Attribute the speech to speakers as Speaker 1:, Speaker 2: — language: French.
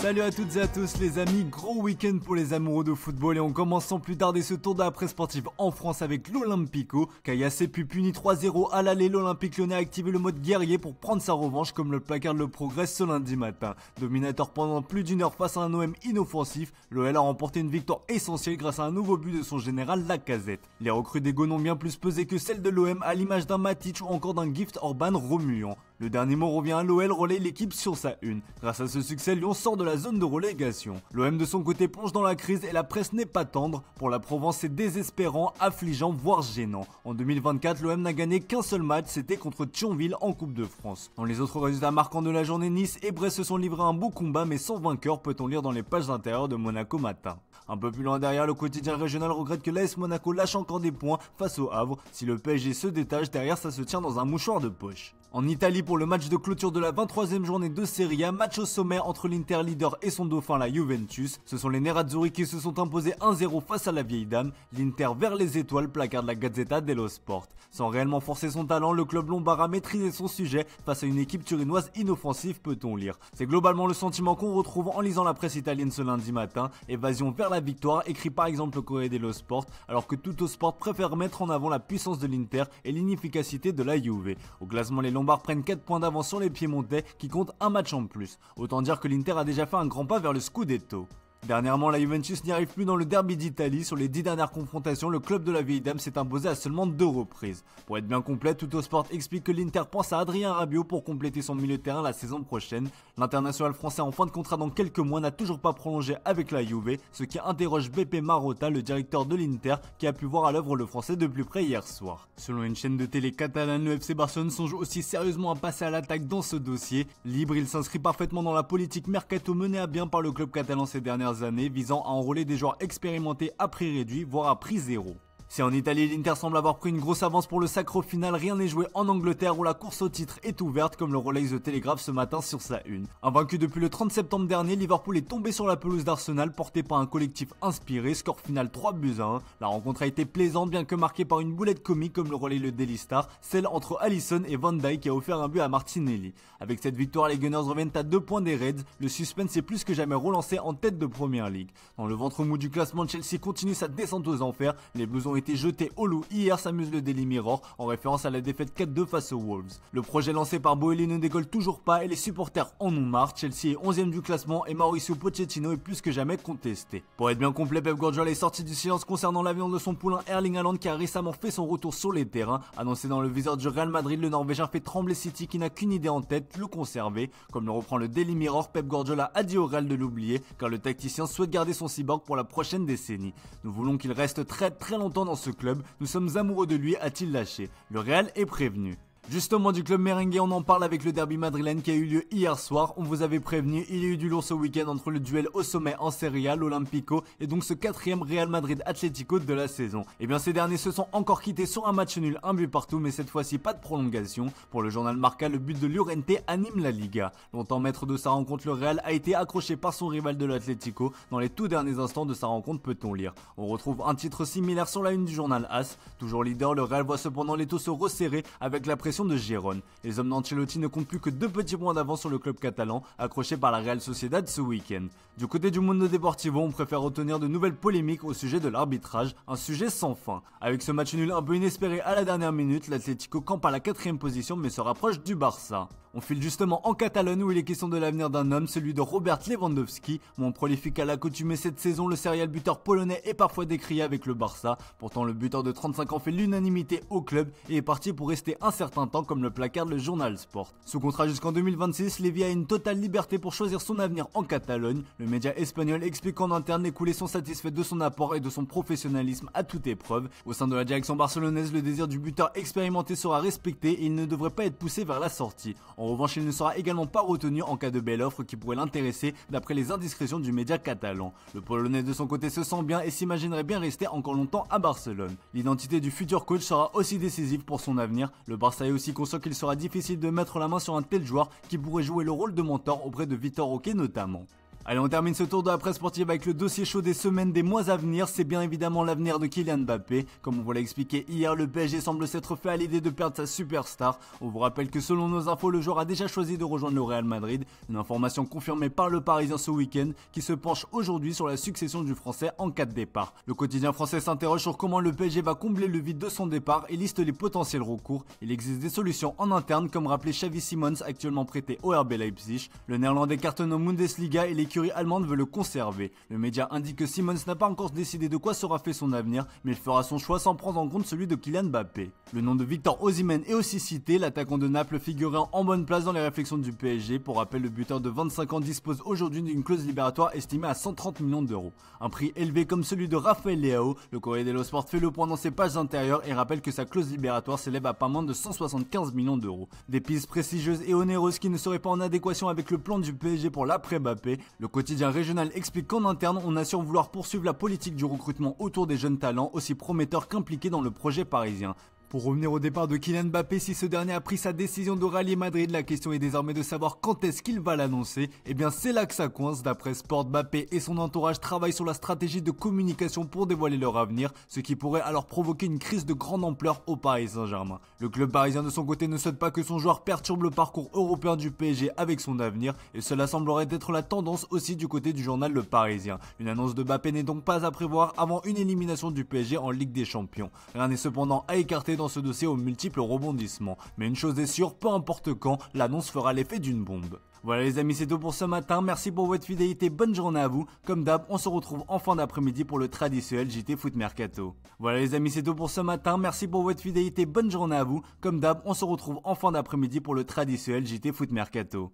Speaker 1: Salut à toutes et à tous les amis, gros week-end pour les amoureux de football et on commence sans plus tarder ce tour d'après sportif en France avec l'Olympico. Kayase puis puni 3-0 à l'aller, l'Olympique lyonnais a activé le mode guerrier pour prendre sa revanche comme le placard le progresse ce lundi matin. Dominateur pendant plus d'une heure face à un OM inoffensif, l'OL a remporté une victoire essentielle grâce à un nouveau but de son général Lacazette. Les recrues des n'ont bien plus pesé que celles de l'OM à l'image d'un Matic ou encore d'un Gift Orban remuant. Le dernier mot revient à l'OL, relaie l'équipe sur sa une. Grâce à ce succès, Lyon sort de la zone de relégation. L'OM de son côté plonge dans la crise et la presse n'est pas tendre. Pour la Provence, c'est désespérant, affligeant, voire gênant. En 2024, l'OM n'a gagné qu'un seul match, c'était contre Thionville en Coupe de France. Dans les autres résultats marquants de la journée, Nice et Brest se sont livrés à un beau combat, mais sans vainqueur, peut-on lire dans les pages intérieures de Monaco Matin. Un peu plus loin derrière, le quotidien régional regrette que l'AS Monaco lâche encore des points face au Havre. Si le PSG se détache, derrière ça se tient dans un mouchoir de poche. En Italie, pour le match de clôture de la 23e journée de Serie A, match au sommet entre l'Inter et son dauphin la Juventus. Ce sont les Nerazzurri qui se sont imposés 1-0 face à la vieille dame. L'Inter vers les étoiles placard de la Gazzetta dello Sport. Sans réellement forcer son talent, le club lombard a maîtrisé son sujet face à une équipe turinoise inoffensive, peut-on lire. C'est globalement le sentiment qu'on retrouve en lisant la presse italienne ce lundi matin. Évasion vers la victoire, écrit par exemple le Corriere dello Sport, alors que au Sport préfère mettre en avant la puissance de l'Inter et l'inefficacité de la Juve. Au classement, les Lombards prennent 4 points d'avance sur les Piémontais qui comptent un match en plus. Autant dire que l'Inter a déjà fait un grand pas vers le Scudetto. Dernièrement, la Juventus n'y arrive plus dans le derby d'Italie. Sur les dix dernières confrontations, le club de la vieille dame s'est imposé à seulement deux reprises. Pour être bien complet, Sport explique que l'Inter pense à Adrien Rabiot pour compléter son milieu de terrain la saison prochaine. L'international français en fin de contrat dans quelques mois n'a toujours pas prolongé avec la Juve, ce qui interroge BP Marotta, le directeur de l'Inter, qui a pu voir à l'œuvre le français de plus près hier soir. Selon une chaîne de télé catalane, le FC Barcelone songe aussi sérieusement à passer à l'attaque dans ce dossier. Libre, il s'inscrit parfaitement dans la politique mercato menée à bien par le club catalan ces dernières années visant à enrôler des joueurs expérimentés à prix réduit, voire à prix zéro. Si en Italie l'Inter semble avoir pris une grosse avance pour le sacro final, rien n'est joué en Angleterre où la course au titre est ouverte comme le relais The Telegraph ce matin sur sa une. Invaincu depuis le 30 septembre dernier, Liverpool est tombé sur la pelouse d'Arsenal porté par un collectif inspiré, score final 3 buts à 1. La rencontre a été plaisante bien que marquée par une boulette comique comme le relais le Daily Star, celle entre Allison et Van Dyke qui a offert un but à Martinelli. Avec cette victoire, les Gunners reviennent à 2 points des Reds, le suspense est plus que jamais relancé en tête de Première League. Dans le ventre mou du classement, Chelsea continue sa descente aux enfers, les Blues ont été jeté au loup hier s'amuse le Daily Mirror en référence à la défaite 4-2 face aux Wolves. Le projet lancé par Boehly ne décolle toujours pas et les supporters en ont marre. Chelsea est 11ème du classement et Mauricio Pochettino est plus que jamais contesté. Pour être bien complet, Pep Guardiola est sorti du silence concernant l'avion de son poulain Erling Haaland qui a récemment fait son retour sur les terrains. Annoncé dans le viseur du Real Madrid, le Norvégien fait trembler City qui n'a qu'une idée en tête, le conserver. Comme le reprend le Daily Mirror, Pep Guardiola a dit au Real de l'oublier car le tacticien souhaite garder son cyborg pour la prochaine décennie. Nous voulons qu'il reste très très longtemps dans ce club, nous sommes amoureux de lui, a-t-il lâché. Le Real est prévenu. Justement du club merengue, on en parle avec le derby madrilène qui a eu lieu hier soir. On vous avait prévenu, il y a eu du lourd ce week-end entre le duel au sommet en Serie A, l'Olympico, et donc ce quatrième Real Madrid Atlético de la saison. Et eh bien ces derniers se sont encore quittés sur un match nul, un but partout, mais cette fois-ci pas de prolongation. Pour le journal Marca, le but de Llorente anime la Liga. Longtemps maître de sa rencontre, le Real a été accroché par son rival de l'Atlético dans les tout derniers instants de sa rencontre, peut-on lire. On retrouve un titre similaire sur la une du journal As. Toujours leader, le Real voit cependant les taux se resserrer avec la pression de Gérone. Les hommes d'Ancelotti ne comptent plus que deux petits points d'avance sur le club catalan, accroché par la Real Sociedad ce week-end. Du côté du Mundo Deportivo, on préfère retenir de nouvelles polémiques au sujet de l'arbitrage, un sujet sans fin. Avec ce match nul un peu inespéré à la dernière minute, l'Atlético campe à la quatrième position mais se rapproche du Barça. On file justement en Catalogne où il est question de l'avenir d'un homme, celui de Robert Lewandowski, moins prolifique à l'accoutumée cette saison, le serial buteur polonais est parfois décrié avec le Barça. Pourtant, le buteur de 35 ans fait l'unanimité au club et est parti pour rester un certain comme le placard le journal Sport. Sous contrat jusqu'en 2026, Lévi a une totale liberté pour choisir son avenir en Catalogne. Le média espagnol explique qu'en interne, les coulés sont satisfaites de son apport et de son professionnalisme à toute épreuve. Au sein de la direction barcelonaise, le désir du buteur expérimenté sera respecté et il ne devrait pas être poussé vers la sortie. En revanche, il ne sera également pas retenu en cas de belle offre qui pourrait l'intéresser d'après les indiscrétions du média catalan. Le Polonais de son côté se sent bien et s'imaginerait bien rester encore longtemps à Barcelone. L'identité du futur coach sera aussi décisive pour son avenir. Le Barça est aussi conscient qu'il sera difficile de mettre la main sur un tel joueur qui pourrait jouer le rôle de mentor auprès de Victor Roque notamment. Allez, on termine ce tour de la presse sportive avec le dossier chaud des semaines, des mois à venir. C'est bien évidemment l'avenir de Kylian Mbappé. Comme on vous l'a expliqué hier, le PSG semble s'être fait à l'idée de perdre sa superstar. On vous rappelle que selon nos infos, le joueur a déjà choisi de rejoindre le Real Madrid. Une information confirmée par le Parisien ce week-end qui se penche aujourd'hui sur la succession du Français en cas de départ. Le quotidien français s'interroge sur comment le PSG va combler le vide de son départ et liste les potentiels recours. Il existe des solutions en interne comme rappelé Xavi Simons actuellement prêté au RB Leipzig. Le néerlandais cartonne en Bundesliga et l'équipe allemande veut le conserver. Le média indique que Simmons n'a pas encore décidé de quoi sera fait son avenir, mais il fera son choix sans prendre en compte celui de Kylian Mbappé. Le nom de Victor Osimhen est aussi cité, l'attaquant de Naples figurant en bonne place dans les réflexions du PSG. Pour rappel, le buteur de 25 ans dispose aujourd'hui d'une clause libératoire estimée à 130 millions d'euros. Un prix élevé comme celui de Rafael Leao, le Corriere dello Sport fait le point dans ses pages intérieures et rappelle que sa clause libératoire s'élève à pas moins de 175 millions d'euros. Des pistes prestigieuses et onéreuses qui ne seraient pas en adéquation avec le plan du PSG pour l'après-Mbappé. Le le quotidien régional explique qu'en interne, on assure vouloir poursuivre la politique du recrutement autour des jeunes talents aussi prometteurs qu'impliqués dans le projet parisien. Pour revenir au départ de Kylian Mbappé, si ce dernier a pris sa décision de rallier Madrid, la question est désormais de savoir quand est-ce qu'il va l'annoncer. Et eh bien c'est là que ça coince, d'après Sport, Mbappé et son entourage travaillent sur la stratégie de communication pour dévoiler leur avenir, ce qui pourrait alors provoquer une crise de grande ampleur au Paris Saint-Germain. Le club parisien de son côté ne souhaite pas que son joueur perturbe le parcours européen du PSG avec son avenir, et cela semblerait être la tendance aussi du côté du journal Le Parisien. Une annonce de Mbappé n'est donc pas à prévoir avant une élimination du PSG en Ligue des Champions. Rien n'est cependant à écarter dans ce dossier aux multiples rebondissements, mais une chose est sûre, peu importe quand, l'annonce fera l'effet d'une bombe. Voilà les amis, c'est tout pour ce matin, merci pour votre fidélité, bonne journée à vous, comme d'hab, on se retrouve en fin d'après-midi pour le traditionnel JT Foot Mercato. Voilà les amis, c'est tout pour ce matin, merci pour votre fidélité, bonne journée à vous, comme d'hab, on se retrouve en fin d'après-midi pour le traditionnel JT Foot Mercato.